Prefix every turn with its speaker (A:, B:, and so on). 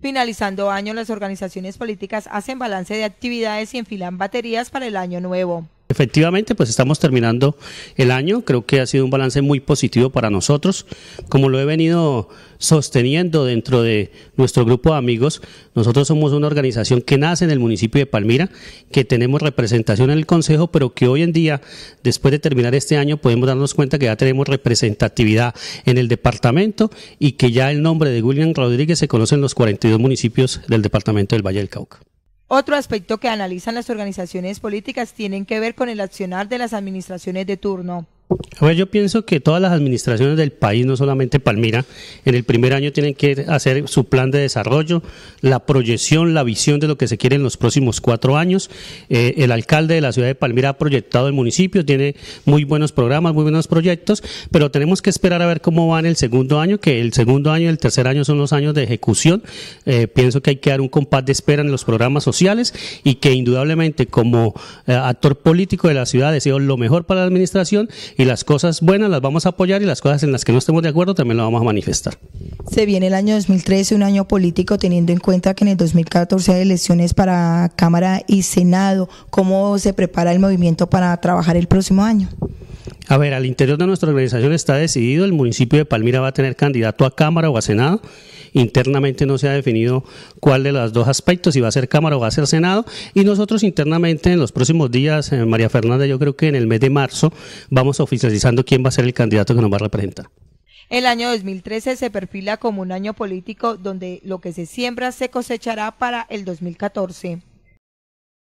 A: Finalizando año, las organizaciones políticas hacen balance de actividades y enfilan baterías para el año nuevo.
B: Efectivamente, pues estamos terminando el año. Creo que ha sido un balance muy positivo para nosotros. Como lo he venido sosteniendo dentro de nuestro grupo de amigos, nosotros somos una organización que nace en el municipio de Palmira, que tenemos representación en el Consejo, pero que hoy en día, después de terminar este año, podemos darnos cuenta que ya tenemos representatividad en el departamento y que ya el nombre de William Rodríguez se conoce en los 42 municipios del departamento del Valle del Cauca.
A: Otro aspecto que analizan las organizaciones políticas tienen que ver con el accionar de las administraciones de turno.
B: Pues yo pienso que todas las administraciones del país, no solamente Palmira, en el primer año tienen que hacer su plan de desarrollo, la proyección, la visión de lo que se quiere en los próximos cuatro años. Eh, el alcalde de la ciudad de Palmira ha proyectado el municipio, tiene muy buenos programas, muy buenos proyectos, pero tenemos que esperar a ver cómo va en el segundo año, que el segundo año y el tercer año son los años de ejecución. Eh, pienso que hay que dar un compás de espera en los programas sociales y que indudablemente como eh, actor político de la ciudad deseo lo mejor para la administración y las cosas buenas las vamos a apoyar y las cosas en las que no estemos de acuerdo también las vamos a manifestar.
A: Se viene el año 2013, un año político, teniendo en cuenta que en el 2014 hay elecciones para Cámara y Senado. ¿Cómo se prepara el movimiento para trabajar el próximo año?
B: A ver, al interior de nuestra organización está decidido, el municipio de Palmira va a tener candidato a Cámara o a Senado. Internamente no se ha definido cuál de los dos aspectos, si va a ser Cámara o va a ser Senado. Y nosotros internamente en los próximos días, eh, María Fernanda, yo creo que en el mes de marzo vamos oficializando quién va a ser el candidato que nos va a representar.
A: El año 2013 se perfila como un año político donde lo que se siembra se cosechará para el 2014.